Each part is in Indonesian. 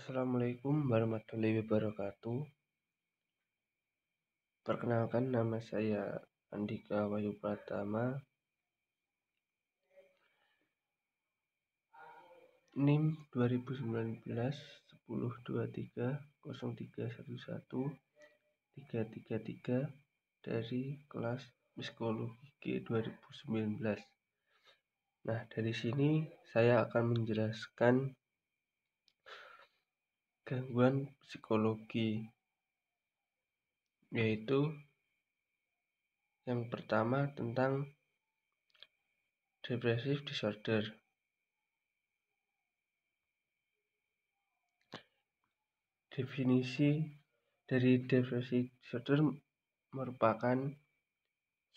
Assalamualaikum warahmatullahi wabarakatuh. Perkenalkan nama saya Andika Wahyu Pratama. NIM 2019 1023 0311 333 dari kelas Psikologi G 2019. Nah, dari sini saya akan menjelaskan gangguan psikologi yaitu yang pertama tentang depressive disorder. Definisi dari depressive disorder merupakan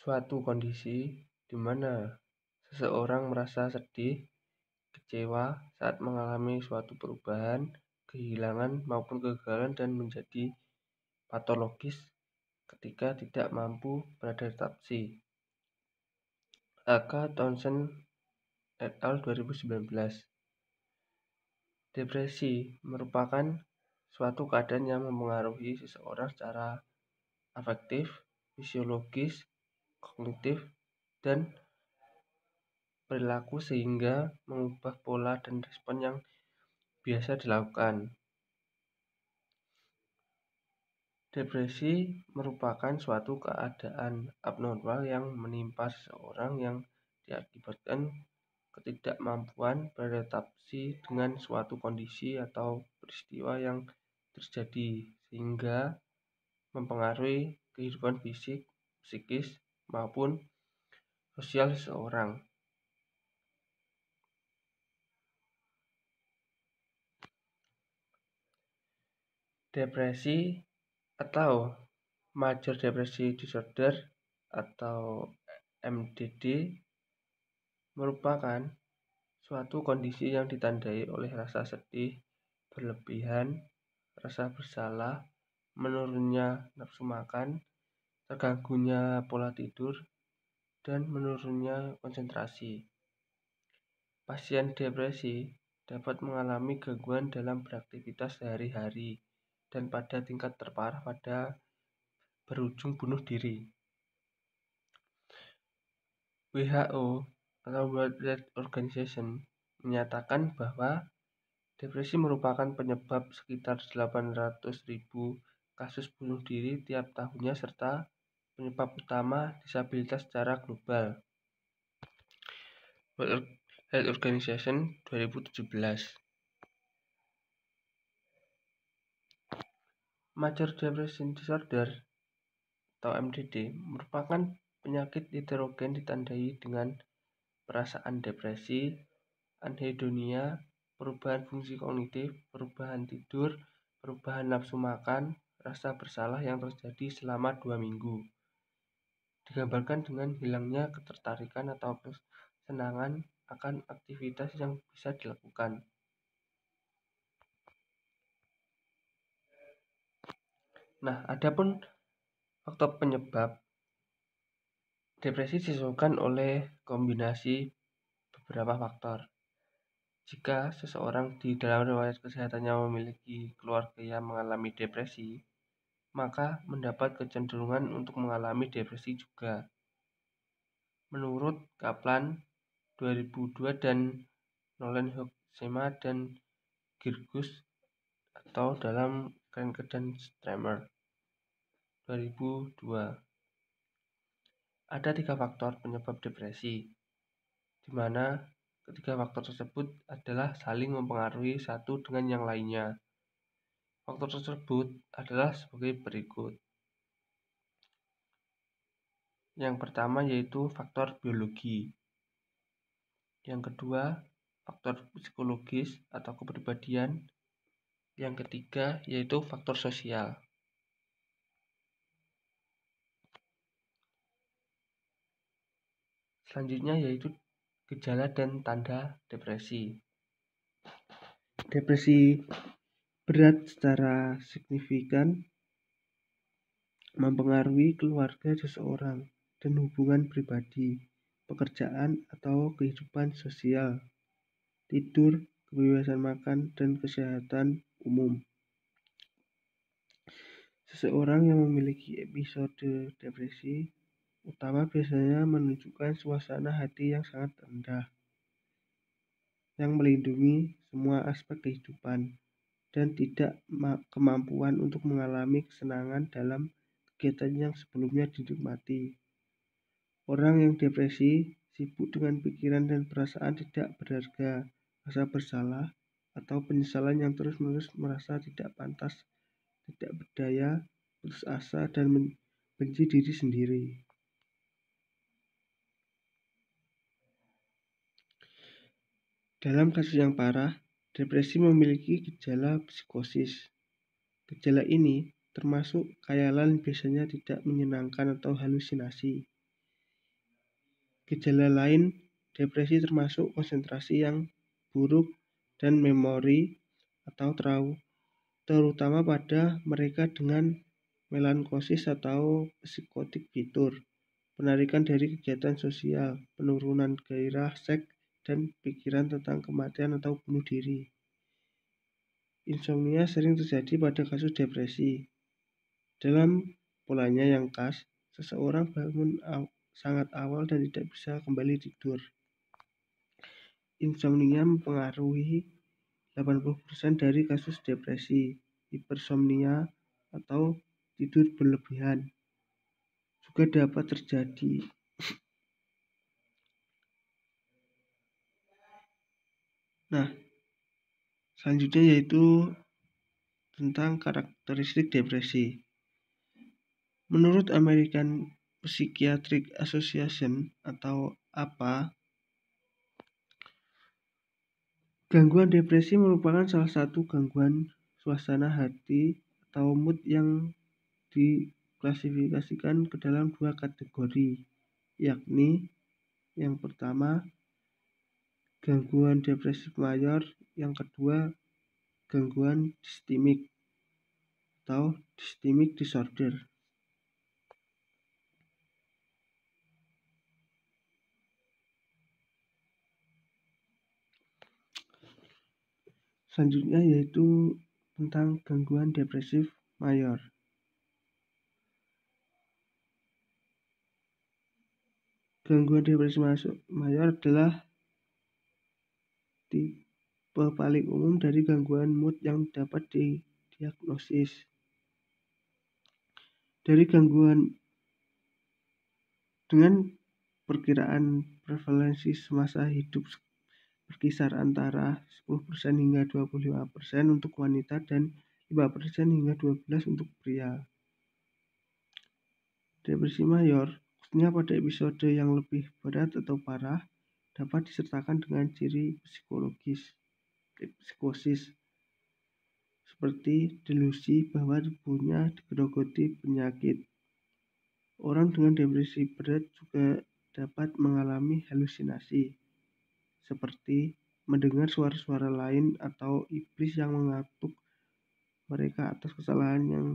suatu kondisi di mana seseorang merasa sedih, kecewa saat mengalami suatu perubahan kehilangan maupun kegagalan dan menjadi patologis ketika tidak mampu beradaptasi. Aka Townsend et al. 2019 Depresi merupakan suatu keadaan yang mempengaruhi seseorang secara afektif, fisiologis, kognitif, dan perilaku sehingga mengubah pola dan respon yang biasa dilakukan. Depresi merupakan suatu keadaan abnormal yang menimpa seseorang yang diakibatkan ketidakmampuan beradaptasi dengan suatu kondisi atau peristiwa yang terjadi sehingga mempengaruhi kehidupan fisik, psikis, maupun sosial seseorang. depresi atau major depresi disorder atau MDD merupakan suatu kondisi yang ditandai oleh rasa sedih berlebihan, rasa bersalah, menurunnya nafsu makan, terganggunya pola tidur, dan menurunnya konsentrasi. Pasien depresi dapat mengalami gangguan dalam beraktivitas sehari-hari dan pada tingkat terparah pada berujung bunuh diri. WHO atau World Health Organization menyatakan bahwa depresi merupakan penyebab sekitar 800.000 kasus bunuh diri tiap tahunnya serta penyebab utama disabilitas secara global. World Health Organization 2017 Major Depression Disorder atau (MDD) merupakan penyakit heterogen ditandai dengan perasaan depresi, anhedonia, perubahan fungsi kognitif, perubahan tidur, perubahan nafsu makan, rasa bersalah yang terjadi selama dua minggu. Digambarkan dengan hilangnya ketertarikan atau kesenangan akan aktivitas yang bisa dilakukan. Nah, adapun faktor penyebab depresi disebabkan oleh kombinasi beberapa faktor. Jika seseorang di dalam riwayat kesehatannya memiliki keluarga yang mengalami depresi, maka mendapat kecenderungan untuk mengalami depresi juga. Menurut Kaplan 2002 dan Nolan Hoxema dan Girgus atau dalam Krenke dan Stramer. 2002. Ada tiga faktor penyebab depresi, di mana ketiga faktor tersebut adalah saling mempengaruhi satu dengan yang lainnya. Faktor tersebut adalah sebagai berikut. Yang pertama yaitu faktor biologi. Yang kedua, faktor psikologis atau kepribadian. Yang ketiga yaitu faktor sosial. Selanjutnya yaitu gejala dan tanda depresi. Depresi berat secara signifikan mempengaruhi keluarga seseorang dan hubungan pribadi, pekerjaan atau kehidupan sosial, tidur, kebebasan makan, dan kesehatan umum. Seseorang yang memiliki episode depresi utama biasanya menunjukkan suasana hati yang sangat rendah yang melindungi semua aspek kehidupan dan tidak kemampuan untuk mengalami kesenangan dalam kegiatan yang sebelumnya dinikmati. Orang yang depresi sibuk dengan pikiran dan perasaan tidak berharga, rasa bersalah, atau penyesalan yang terus-menerus merasa tidak pantas, tidak berdaya, putus asa, dan benci diri sendiri. Dalam kasus yang parah, depresi memiliki gejala psikosis. Gejala ini termasuk khayalan biasanya tidak menyenangkan atau halusinasi. Gejala lain depresi termasuk konsentrasi yang buruk dan memori atau trauma, terutama pada mereka dengan melankosis atau psikotik fitur, penarikan dari kegiatan sosial, penurunan gairah seks, dan pikiran tentang kematian atau bunuh diri. Insomnia sering terjadi pada kasus depresi. Dalam polanya yang khas, seseorang bangun aw sangat awal dan tidak bisa kembali tidur. Insomnia mempengaruhi 80% dari kasus depresi, hipersomnia, atau tidur berlebihan juga dapat terjadi Nah, selanjutnya yaitu tentang karakteristik depresi. Menurut American Psychiatric Association atau APA, gangguan depresi merupakan salah satu gangguan suasana hati atau mood yang diklasifikasikan ke dalam dua kategori, yakni yang pertama gangguan depresif mayor, yang kedua gangguan sistemik atau distimik disorder. Selanjutnya yaitu tentang gangguan depresif mayor. Gangguan depresif mayor adalah tipe paling umum dari gangguan mood yang dapat didiagnosis. Dari gangguan dengan perkiraan prevalensi semasa hidup berkisar antara 10% hingga 25% untuk wanita dan 5% hingga 12% untuk pria. Depresi mayor, khususnya pada episode yang lebih berat atau parah, dapat disertakan dengan ciri psikologis, eh, psikosis, seperti delusi bahwa tubuhnya digerogoti penyakit. Orang dengan depresi berat juga dapat mengalami halusinasi, seperti mendengar suara-suara lain atau iblis yang mengatuk mereka atas kesalahan yang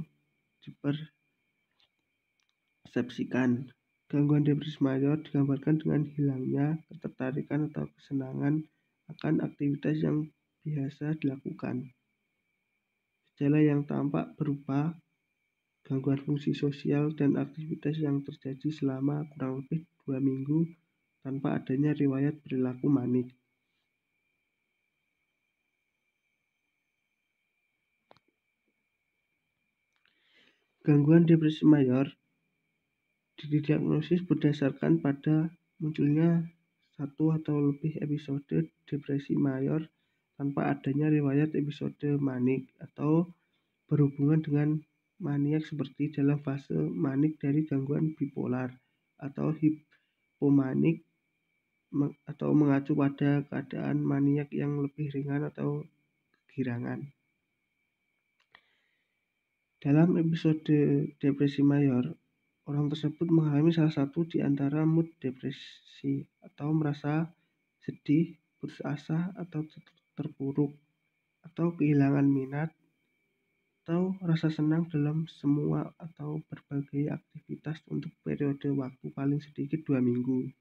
dipersepsikan. Gangguan depresi mayor digambarkan dengan hilangnya ketertarikan atau kesenangan akan aktivitas yang biasa dilakukan. Gejala yang tampak berupa gangguan fungsi sosial dan aktivitas yang terjadi selama kurang lebih dua minggu tanpa adanya riwayat perilaku manik. Gangguan depresi mayor didiagnosis berdasarkan pada munculnya satu atau lebih episode depresi mayor tanpa adanya riwayat episode manik atau berhubungan dengan maniak seperti dalam fase manik dari gangguan bipolar atau hipomanik atau mengacu pada keadaan maniak yang lebih ringan atau kegirangan. Dalam episode depresi mayor, Orang tersebut mengalami salah satu di antara mood depresi atau merasa sedih, putus asa, atau terpuruk, atau kehilangan minat, atau rasa senang dalam semua atau berbagai aktivitas untuk periode waktu paling sedikit dua minggu.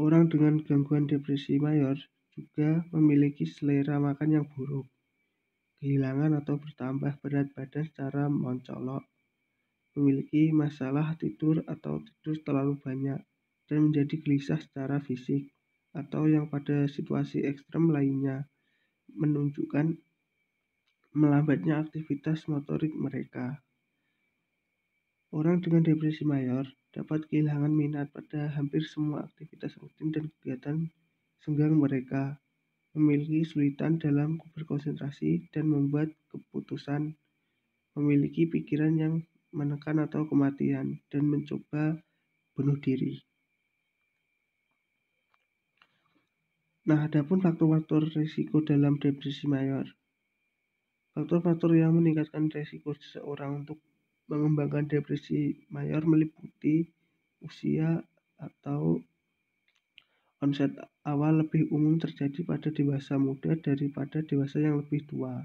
Orang dengan gangguan depresi mayor juga memiliki selera makan yang buruk kehilangan atau bertambah berat badan secara moncolok, memiliki masalah tidur atau tidur terlalu banyak, dan menjadi gelisah secara fisik, atau yang pada situasi ekstrem lainnya menunjukkan melambatnya aktivitas motorik mereka. Orang dengan depresi mayor dapat kehilangan minat pada hampir semua aktivitas rutin dan kegiatan senggang mereka, memiliki kesulitan dalam berkonsentrasi dan membuat keputusan, memiliki pikiran yang menekan atau kematian, dan mencoba bunuh diri. Nah, adapun faktor-faktor risiko dalam depresi mayor. Faktor-faktor yang meningkatkan risiko seseorang untuk mengembangkan depresi mayor meliputi usia atau Konsep awal lebih umum terjadi pada dewasa muda daripada dewasa yang lebih tua.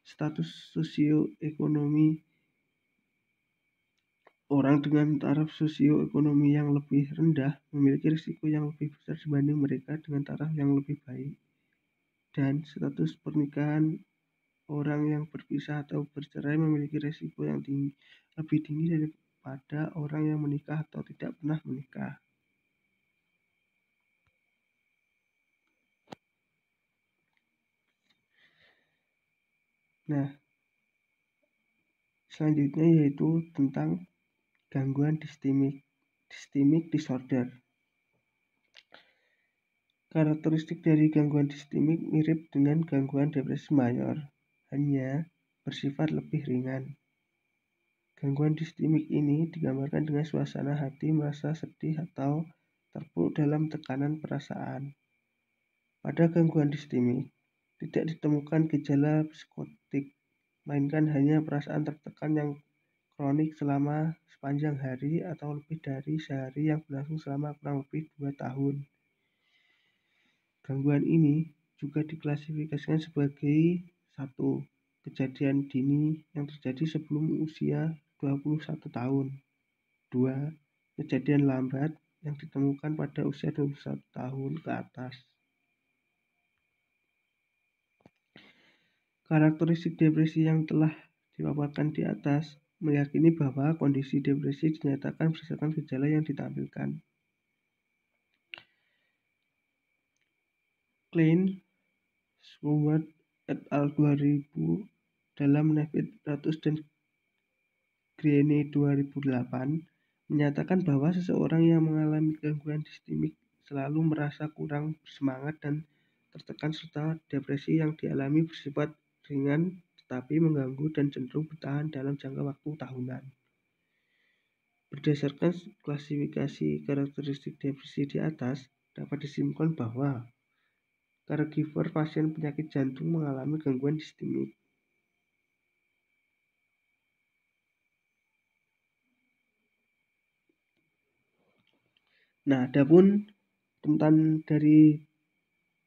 Status sosioekonomi orang dengan taraf sosioekonomi yang lebih rendah memiliki risiko yang lebih besar dibanding mereka dengan taraf yang lebih baik. Dan status pernikahan orang yang berpisah atau bercerai memiliki risiko yang tinggi, lebih tinggi daripada orang yang menikah atau tidak pernah menikah. Nah, selanjutnya yaitu tentang gangguan distimik, distimik disorder. Karakteristik dari gangguan distimik mirip dengan gangguan depresi mayor, hanya bersifat lebih ringan. Gangguan distimik ini digambarkan dengan suasana hati merasa sedih atau terpuruk dalam tekanan perasaan. Pada gangguan distimik, tidak ditemukan gejala psikotik, melainkan hanya perasaan tertekan yang kronik selama sepanjang hari atau lebih dari sehari yang berlangsung selama kurang lebih dua tahun. Gangguan ini juga diklasifikasikan sebagai satu kejadian dini yang terjadi sebelum usia 21 tahun. Dua Kejadian lambat yang ditemukan pada usia 21 tahun ke atas. Karakteristik depresi yang telah dipaparkan di atas meyakini bahwa kondisi depresi dinyatakan berdasarkan gejala yang ditampilkan. Klein, Sword et al. 2000 dalam Nevid 100 dan Greene 2008 menyatakan bahwa seseorang yang mengalami gangguan sistemik selalu merasa kurang semangat dan tertekan serta depresi yang dialami bersifat ringan tetapi mengganggu dan cenderung bertahan dalam jangka waktu tahunan. Berdasarkan klasifikasi karakteristik depresi di atas, dapat disimpulkan bahwa caregiver pasien penyakit jantung mengalami gangguan sistemik. Nah, adapun tentang dari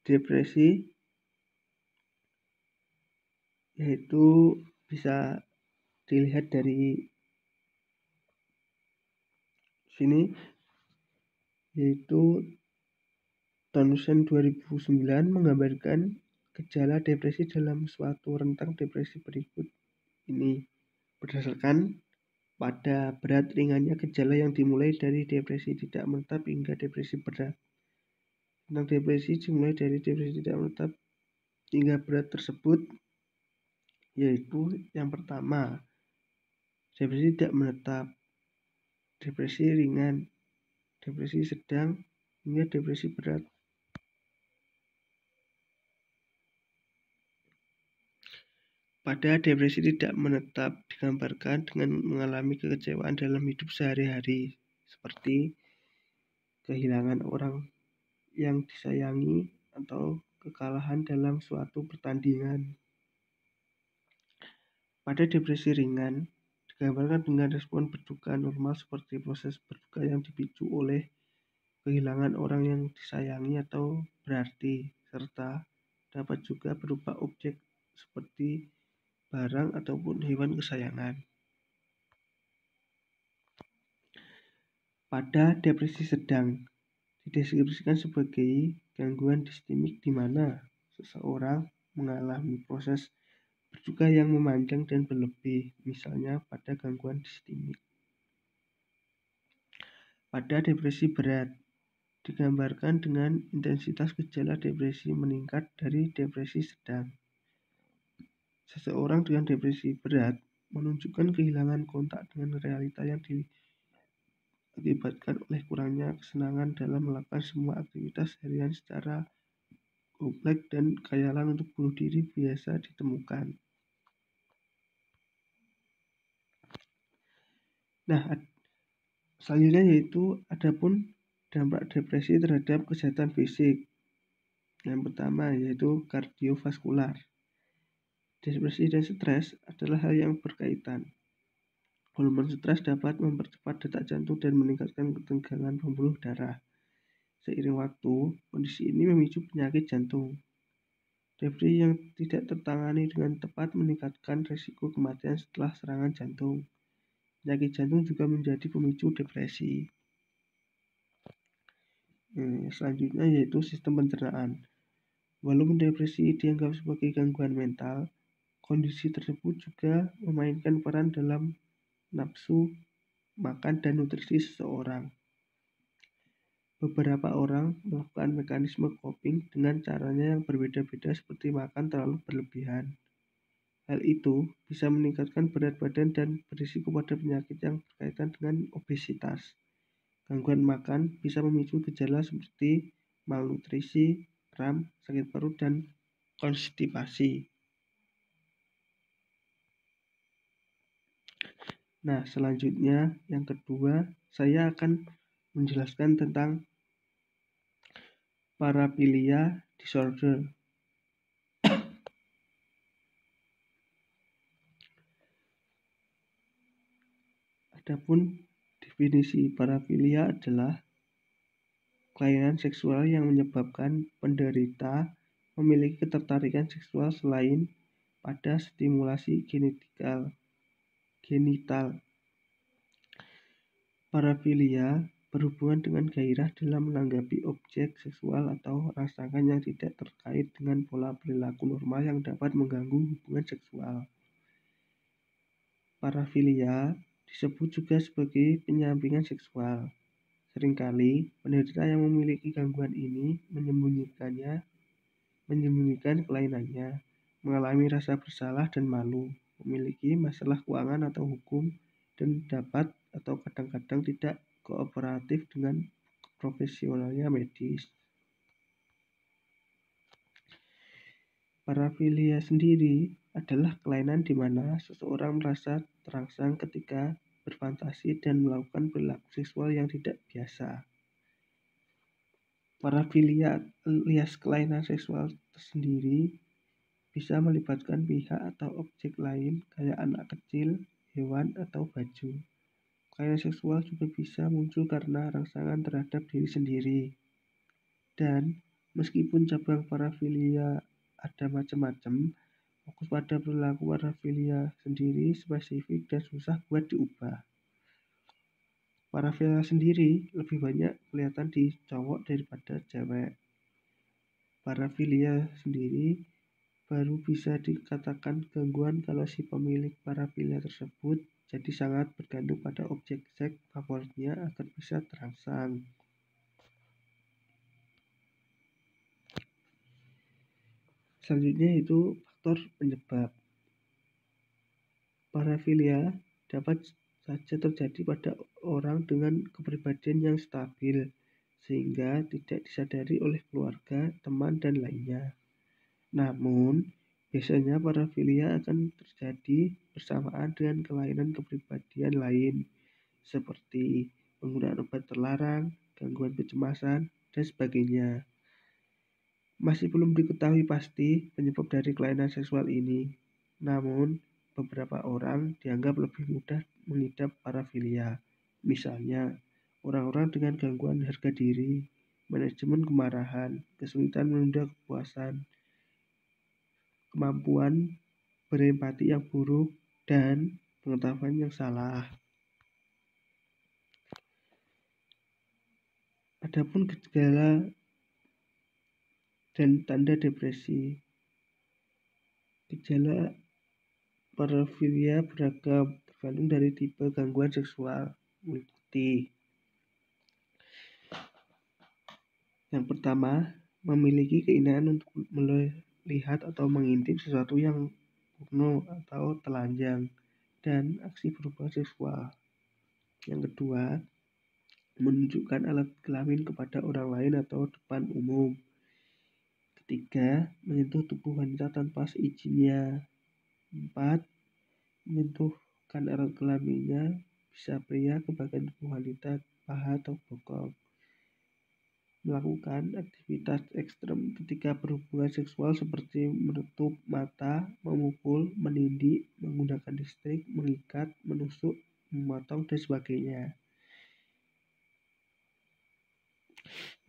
depresi yaitu bisa dilihat dari sini yaitu Thomson 2009 menggambarkan gejala depresi dalam suatu rentang depresi berikut ini berdasarkan pada berat ringannya gejala yang dimulai dari depresi tidak menetap hingga depresi berat. Tentang depresi dimulai dari depresi tidak menetap hingga berat tersebut yaitu yang pertama, depresi tidak menetap, depresi ringan, depresi sedang, hingga depresi berat. Pada depresi tidak menetap digambarkan dengan mengalami kekecewaan dalam hidup sehari-hari seperti kehilangan orang yang disayangi atau kekalahan dalam suatu pertandingan. Pada depresi ringan, digambarkan dengan respon berduka normal seperti proses berduka yang dipicu oleh kehilangan orang yang disayangi atau berarti, serta dapat juga berupa objek seperti barang ataupun hewan kesayangan. Pada depresi sedang, dideskripsikan sebagai gangguan sistemik di mana seseorang mengalami proses juga yang memanjang dan berlebih, misalnya pada gangguan sistemik. Pada depresi berat, digambarkan dengan intensitas gejala depresi meningkat dari depresi sedang. Seseorang dengan depresi berat menunjukkan kehilangan kontak dengan realita yang diakibatkan oleh kurangnya kesenangan dalam melakukan semua aktivitas harian secara kompleks dan kayalan untuk bunuh diri biasa ditemukan. Nah, selanjutnya yaitu adapun dampak depresi terhadap kesehatan fisik. Yang pertama yaitu kardiovaskular. Depresi dan stres adalah hal yang berkaitan. Volume stres dapat mempercepat detak jantung dan meningkatkan ketegangan pembuluh darah. Seiring waktu, kondisi ini memicu penyakit jantung. Depresi yang tidak tertangani dengan tepat meningkatkan risiko kematian setelah serangan jantung. Penyakit jantung juga menjadi pemicu depresi. Nah, selanjutnya yaitu sistem pencernaan. Walaupun depresi dianggap sebagai gangguan mental, kondisi tersebut juga memainkan peran dalam nafsu, makan, dan nutrisi seseorang. Beberapa orang melakukan mekanisme coping dengan caranya yang berbeda-beda seperti makan terlalu berlebihan, Hal itu bisa meningkatkan berat badan dan berisiko pada penyakit yang berkaitan dengan obesitas. Gangguan makan bisa memicu gejala seperti malnutrisi, kram, sakit perut, dan konstipasi. Nah, selanjutnya yang kedua, saya akan menjelaskan tentang parapilia disorder Adapun definisi parafilia adalah kelainan seksual yang menyebabkan penderita memiliki ketertarikan seksual selain pada stimulasi genital. genital. Parafilia berhubungan dengan gairah dalam menanggapi objek seksual atau rasakan yang tidak terkait dengan pola perilaku normal yang dapat mengganggu hubungan seksual. Parafilia disebut juga sebagai penyampingan seksual. Seringkali, penderita yang memiliki gangguan ini menyembunyikannya, menyembunyikan kelainannya, mengalami rasa bersalah dan malu, memiliki masalah keuangan atau hukum, dan dapat atau kadang-kadang tidak kooperatif dengan profesionalnya medis. Parafilia sendiri adalah kelainan di mana seseorang merasa terangsang ketika berfantasi, dan melakukan perilaku seksual yang tidak biasa. Para Parafilia alias kelainan seksual tersendiri bisa melibatkan pihak atau objek lain kayak anak kecil, hewan, atau baju. Kelainan seksual juga bisa muncul karena rangsangan terhadap diri sendiri. Dan meskipun cabang parafilia ada macam-macam, fokus pada perilaku parafilia sendiri spesifik dan susah buat diubah. Para Parafilia sendiri lebih banyak kelihatan di cowok daripada cewek. Parafilia sendiri baru bisa dikatakan gangguan kalau si pemilik para parafilia tersebut jadi sangat bergantung pada objek seks favoritnya agar bisa terangsang. Selanjutnya itu faktor penyebab. Parafilia dapat saja terjadi pada orang dengan kepribadian yang stabil, sehingga tidak disadari oleh keluarga, teman, dan lainnya. Namun, biasanya parafilia akan terjadi bersamaan dengan kelainan kepribadian lain, seperti penggunaan obat terlarang, gangguan kecemasan, dan sebagainya. Masih belum diketahui pasti penyebab dari kelainan seksual ini. Namun, beberapa orang dianggap lebih mudah mengidap parafilia. Misalnya, orang-orang dengan gangguan harga diri, manajemen kemarahan, kesulitan menunda kepuasan, kemampuan berempati yang buruk, dan pengetahuan yang salah. Adapun gejala dan tanda depresi. Gejala parafilia beragam tergantung dari tipe gangguan seksual meliputi yang pertama memiliki keinginan untuk melihat atau mengintip sesuatu yang porno atau telanjang dan aksi berubah seksual yang kedua menunjukkan alat kelamin kepada orang lain atau depan umum Ketiga, menyentuh tubuh wanita tanpa seizinnya. Empat, menyentuhkan erat kelaminnya bisa pria ke bagian tubuh wanita, paha atau bokong. Melakukan aktivitas ekstrem ketika berhubungan seksual seperti menutup mata, memukul, menindik, menggunakan listrik, mengikat, menusuk, memotong, dan sebagainya.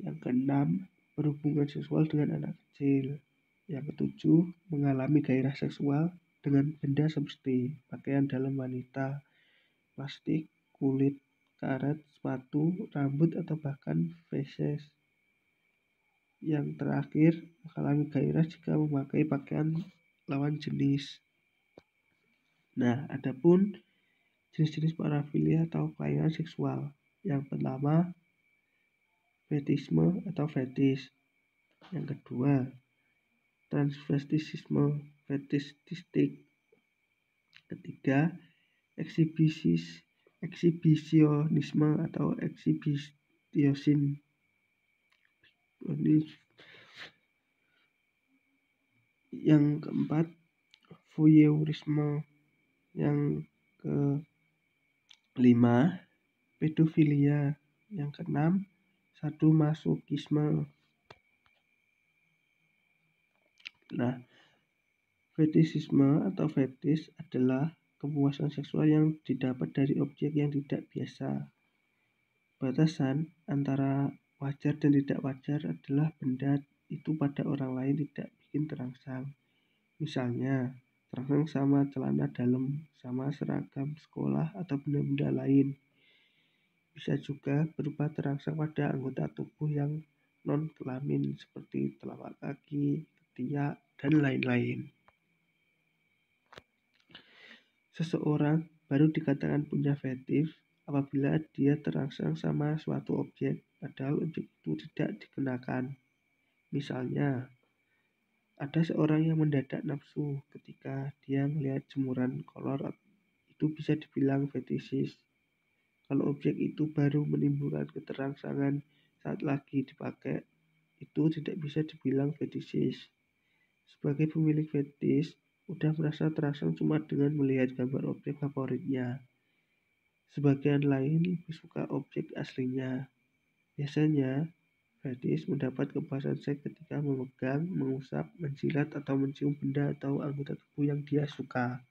Yang keenam, berhubungan seksual dengan anak berhasil. Yang ketujuh, mengalami gairah seksual dengan benda seperti pakaian dalam wanita, plastik, kulit, karet, sepatu, rambut, atau bahkan feses. Yang terakhir, mengalami gairah jika memakai pakaian lawan jenis. Nah, adapun jenis-jenis parafilia atau kelainan seksual. Yang pertama, fetisme atau fetis yang kedua transvestisisme fetisistik ketiga eksibisis eksibisionisme atau eksibisiosin. yang keempat voyeurisme yang kelima pedofilia yang keenam satu masukisme Nah, fetisisme atau fetis adalah kepuasan seksual yang didapat dari objek yang tidak biasa. Batasan antara wajar dan tidak wajar adalah benda itu pada orang lain tidak bikin terangsang. Misalnya, terangsang sama celana dalam, sama seragam sekolah atau benda-benda lain. Bisa juga berupa terangsang pada anggota tubuh yang non kelamin seperti telapak kaki, setia, dan lain-lain. Seseorang baru dikatakan punya fetif apabila dia terangsang sama suatu objek padahal objek itu tidak dikenakan. Misalnya, ada seorang yang mendadak nafsu ketika dia melihat jemuran kolor itu bisa dibilang fetisis. Kalau objek itu baru menimbulkan keterangsangan saat lagi dipakai, itu tidak bisa dibilang fetisis sebagai pemilik fetish, udah merasa terasa cuma dengan melihat gambar objek favoritnya. Sebagian lain lebih suka objek aslinya. Biasanya, fetish mendapat kepuasan seks ketika memegang, mengusap, menjilat, atau mencium benda atau anggota tubuh yang dia suka.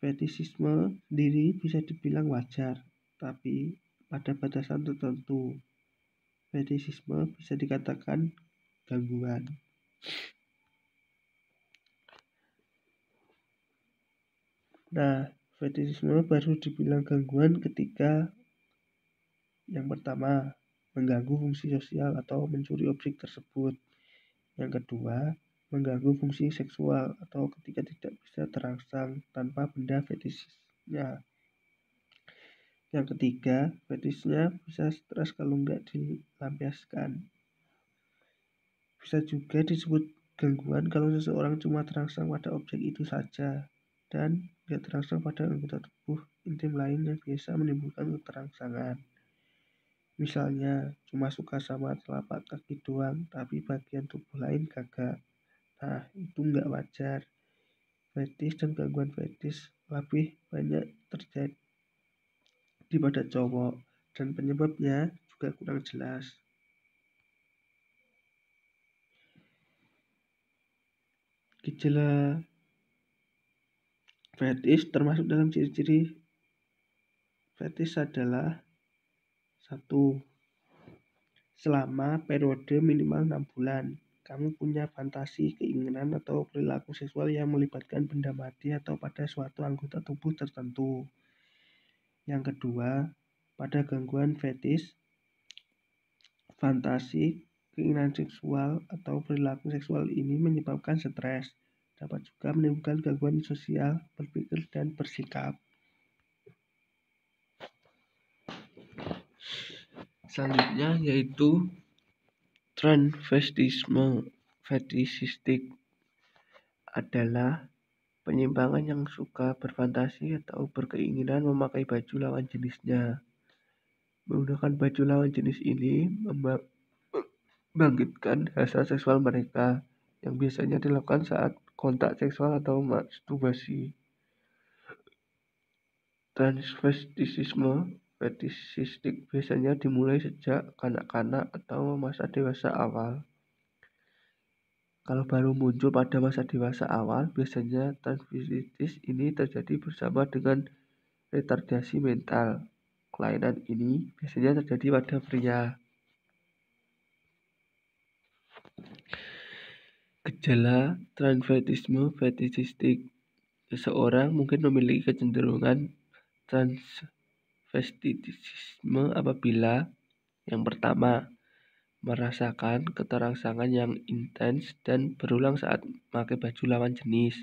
Fetisisme diri bisa dibilang wajar, tapi pada batasan tertentu. Fetisisme bisa dikatakan gangguan. Nah, fetisisme baru dibilang gangguan ketika yang pertama mengganggu fungsi sosial atau mencuri objek tersebut. Yang kedua, mengganggu fungsi seksual atau ketika tidak bisa terangsang tanpa benda fetisnya. Yang ketiga, fetisnya bisa stres kalau nggak dilampiaskan. Bisa juga disebut gangguan kalau seseorang cuma terangsang pada objek itu saja dan tidak terangsang pada anggota tubuh intim lain yang biasa menimbulkan keterangsangan. Misalnya, cuma suka sama telapak kaki doang, tapi bagian tubuh lain kagak. Nah, itu nggak wajar. Fetis dan gangguan fetis lebih banyak terjadi pada cowok dan penyebabnya juga kurang jelas. gejala fetis termasuk dalam ciri-ciri fetis adalah satu selama periode minimal enam bulan kamu punya fantasi, keinginan, atau perilaku seksual yang melibatkan benda mati atau pada suatu anggota tubuh tertentu. Yang kedua, pada gangguan fetis, fantasi keinginan seksual atau perilaku seksual ini menyebabkan stres, dapat juga menimbulkan gangguan sosial, berpikir, dan bersikap. Selanjutnya yaitu transvestisme fetisistik adalah penyimpangan yang suka berfantasi atau berkeinginan memakai baju lawan jenisnya. Menggunakan baju lawan jenis ini membuat bangkitkan rasa seksual mereka yang biasanya dilakukan saat kontak seksual atau masturbasi. Transvestisisme fetisistik biasanya dimulai sejak kanak-kanak atau masa dewasa awal. Kalau baru muncul pada masa dewasa awal, biasanya transvestitis ini terjadi bersama dengan retardasi mental. Kelainan ini biasanya terjadi pada pria. Gejala transvestisme fetisistik Seseorang mungkin memiliki kecenderungan transvestisisme apabila yang pertama, merasakan keterangsangan yang intens dan berulang saat memakai baju lawan jenis.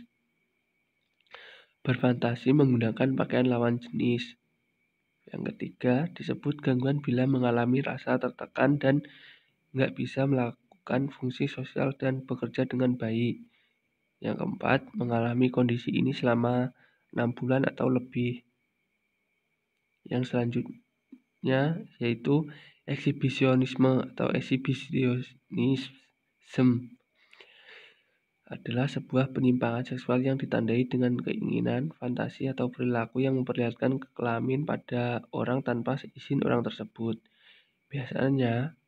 Berfantasi menggunakan pakaian lawan jenis. Yang ketiga, disebut gangguan bila mengalami rasa tertekan dan nggak bisa melakukan melakukan fungsi sosial dan bekerja dengan baik. Yang keempat, mengalami kondisi ini selama 6 bulan atau lebih. Yang selanjutnya yaitu eksibisionisme atau eksibisionisme adalah sebuah penyimpangan seksual yang ditandai dengan keinginan, fantasi, atau perilaku yang memperlihatkan kelamin pada orang tanpa seizin orang tersebut. Biasanya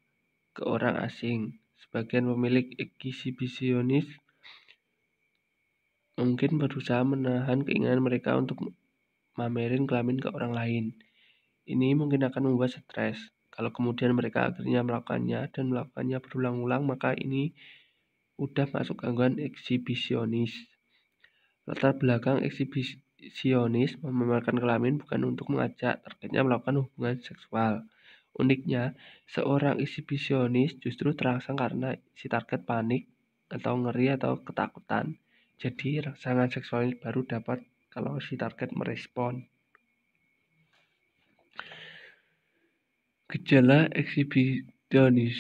ke orang asing sebagian pemilik eksibisionis mungkin berusaha menahan keinginan mereka untuk mamerin kelamin ke orang lain. Ini mungkin akan membuat stres. Kalau kemudian mereka akhirnya melakukannya dan melakukannya berulang-ulang, maka ini sudah masuk gangguan eksibisionis. Latar belakang eksibisionis memamerkan kelamin bukan untuk mengajak targetnya melakukan hubungan seksual. Uniknya, seorang eksibisionis justru terangsang karena si target panik atau ngeri atau ketakutan. Jadi, rangsangan seksual baru dapat kalau si target merespon. Gejala eksibisionis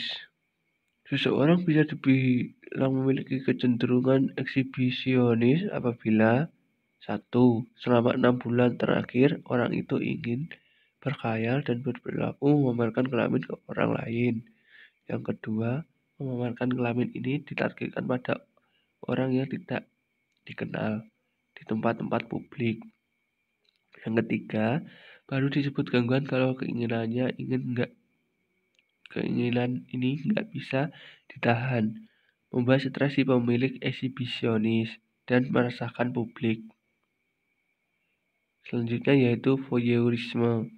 Seseorang bisa dibilang memiliki kecenderungan eksibisionis apabila satu, selama enam bulan terakhir orang itu ingin berkhayal dan berperilaku memamerkan kelamin ke orang lain. Yang kedua, memamerkan kelamin ini ditargetkan pada orang yang tidak dikenal di tempat-tempat publik. Yang ketiga, baru disebut gangguan kalau keinginannya ingin enggak keinginan ini nggak bisa ditahan, membuat stres si pemilik eksibisionis dan merasakan publik. Selanjutnya yaitu voyeurisme.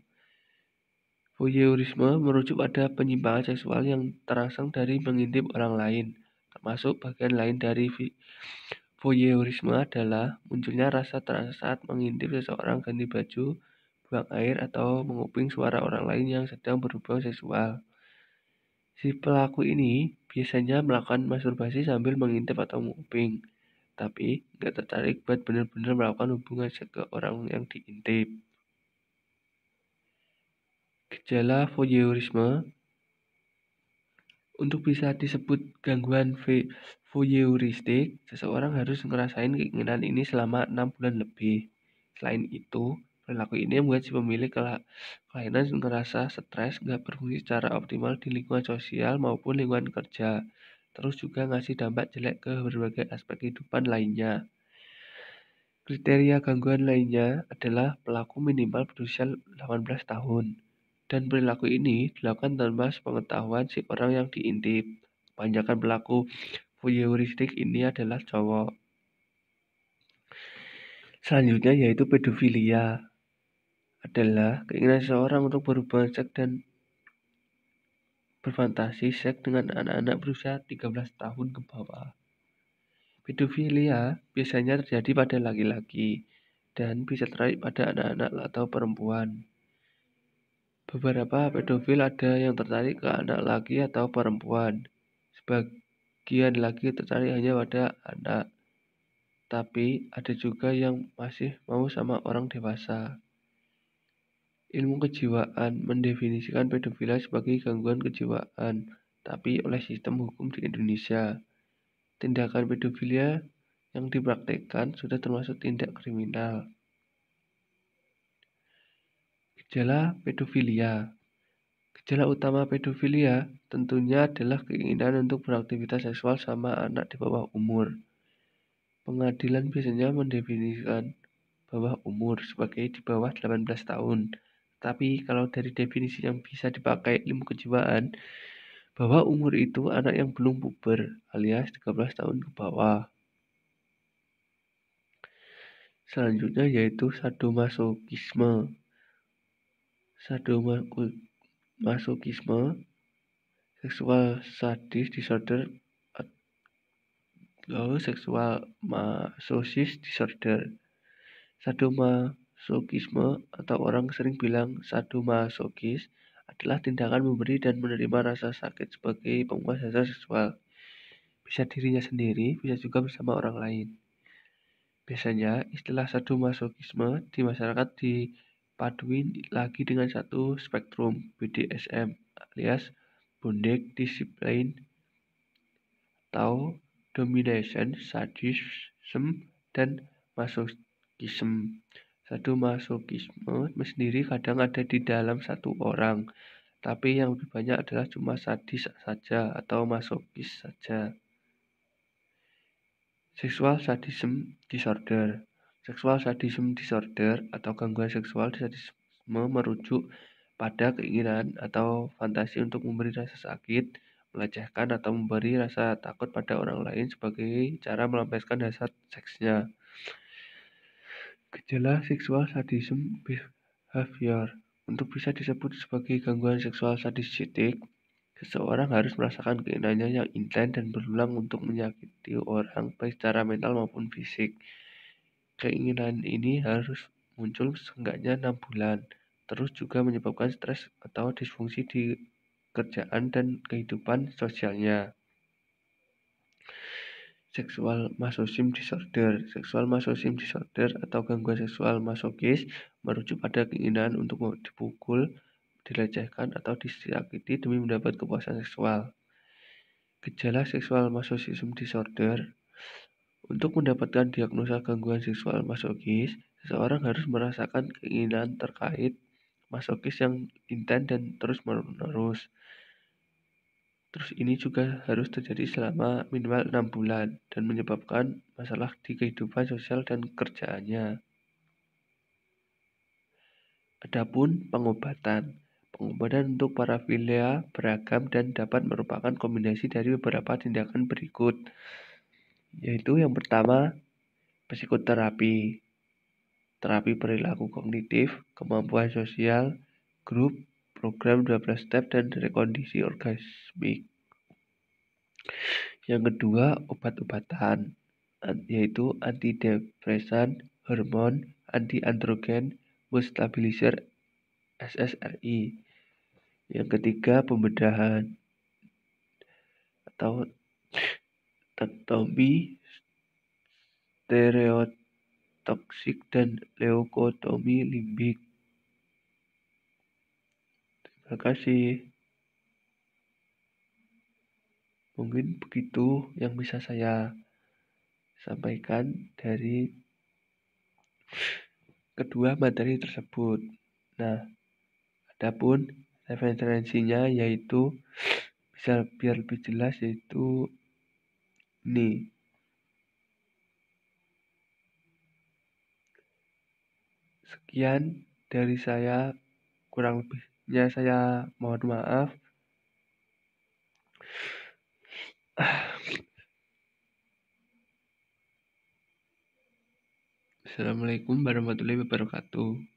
Voyeurisme merujuk pada penyimpangan seksual yang terangsang dari mengintip orang lain. Termasuk bagian lain dari voyeurisme adalah munculnya rasa terasa saat mengintip seseorang ganti baju, buang air, atau menguping suara orang lain yang sedang berhubungan seksual. Si pelaku ini biasanya melakukan masturbasi sambil mengintip atau menguping, tapi nggak tertarik buat benar-benar melakukan hubungan ke orang yang diintip gejala voyeurisme untuk bisa disebut gangguan voyeuristik, seseorang harus ngerasain keinginan ini selama enam bulan lebih. Selain itu, perilaku ini membuat si pemilik kelainan merasa stres, nggak berfungsi secara optimal di lingkungan sosial maupun lingkungan kerja. Terus juga ngasih dampak jelek ke berbagai aspek kehidupan lainnya. Kriteria gangguan lainnya adalah pelaku minimal berusia 18 tahun dan perilaku ini dilakukan tanpa sepengetahuan si orang yang diintip. Kebanyakan pelaku voyeuristik ini adalah cowok. Selanjutnya yaitu pedofilia adalah keinginan seseorang untuk berhubungan seks dan berfantasi seks dengan anak-anak berusia 13 tahun ke bawah. Pedofilia biasanya terjadi pada laki-laki dan bisa terjadi pada anak-anak atau perempuan. Beberapa pedofil ada yang tertarik ke anak laki atau perempuan. Sebagian lagi tertarik hanya pada anak. Tapi ada juga yang masih mau sama orang dewasa. Ilmu kejiwaan mendefinisikan pedofilia sebagai gangguan kejiwaan, tapi oleh sistem hukum di Indonesia. Tindakan pedofilia yang dipraktekkan sudah termasuk tindak kriminal. Gejala pedofilia. Gejala utama pedofilia tentunya adalah keinginan untuk beraktivitas seksual sama anak di bawah umur. Pengadilan biasanya mendefinisikan bawah umur sebagai di bawah 18 tahun. Tapi kalau dari definisi yang bisa dipakai ilmu kejiwaan, bawah umur itu anak yang belum puber alias 13 tahun ke bawah. Selanjutnya yaitu sadomasokisme sadomasokisme, seksual sadis disorder atau seksual masosis disorder. Sadomasokisme atau orang sering bilang sadomasokis adalah tindakan memberi dan menerima rasa sakit sebagai penguasa dasar seksual. Bisa dirinya sendiri, bisa juga bersama orang lain. Biasanya, istilah sadomasokisme di masyarakat di paduin lagi dengan satu spektrum BDSM alias bondage discipline atau domination, sadism, dan Masochism. Satu masochisme sendiri kadang ada di dalam satu orang, tapi yang lebih banyak adalah cuma sadis saja atau masokis saja. Sexual sadism disorder Seksual sadism disorder atau gangguan seksual sadisme merujuk pada keinginan atau fantasi untuk memberi rasa sakit, melecehkan atau memberi rasa takut pada orang lain sebagai cara melampiaskan hasrat seksnya. Gejala seksual sadism behavior untuk bisa disebut sebagai gangguan seksual sadistik, seseorang harus merasakan keinginannya yang intens dan berulang untuk menyakiti orang baik secara mental maupun fisik keinginan ini harus muncul seenggaknya enam bulan, terus juga menyebabkan stres atau disfungsi di kerjaan dan kehidupan sosialnya. Seksual masosim disorder Seksual masosim disorder atau gangguan seksual masokis merujuk pada keinginan untuk dipukul, dilecehkan, atau disakiti demi mendapat kepuasan seksual. Gejala seksual masosim disorder untuk mendapatkan diagnosa gangguan seksual masokis, seseorang harus merasakan keinginan terkait masokis yang intens dan terus-menerus. Terus ini juga harus terjadi selama minimal enam bulan dan menyebabkan masalah di kehidupan sosial dan kerjaannya. Adapun pengobatan. Pengobatan untuk parafilia beragam dan dapat merupakan kombinasi dari beberapa tindakan berikut yaitu yang pertama psikoterapi, terapi perilaku kognitif, kemampuan sosial, grup, program 12 step, dan rekondisi orgasmik. Yang kedua, obat-obatan, yaitu antidepresan, hormon, antiandrogen, mood stabilizer, SSRI. Yang ketiga, pembedahan atau Tentastomi, stereotoksik, dan leukotomi limbik. Terima kasih. Mungkin begitu yang bisa saya sampaikan dari kedua materi tersebut. Nah, adapun referensinya yaitu bisa biar lebih jelas yaitu ni sekian dari saya kurang lebihnya saya mohon maaf Assalamualaikum warahmatullahi wabarakatuh